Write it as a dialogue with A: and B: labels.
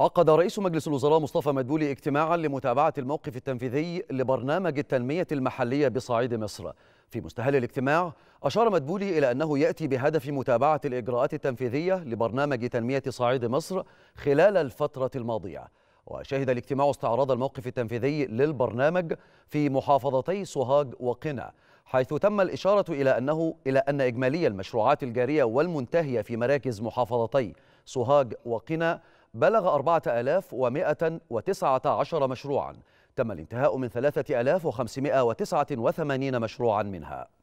A: عقد رئيس مجلس الوزراء مصطفى مدبولي اجتماعا لمتابعة الموقف التنفيذي لبرنامج التنمية المحلية بصعيد مصر في مستهل الاجتماع أشار مدبولي إلى أنه يأتي بهدف متابعة الإجراءات التنفيذية لبرنامج تنمية صعيد مصر خلال الفترة الماضية وشهد الاجتماع استعراض الموقف التنفيذي للبرنامج في محافظتي سوهاج وقنا حيث تم الإشارة إلى أنه إلى أن إجمالي المشروعات الجارية والمنتهية في مراكز محافظتي سوهاج وقنا بلغ 4119 مشروعا تم الانتهاء من 3589 مشروعا منها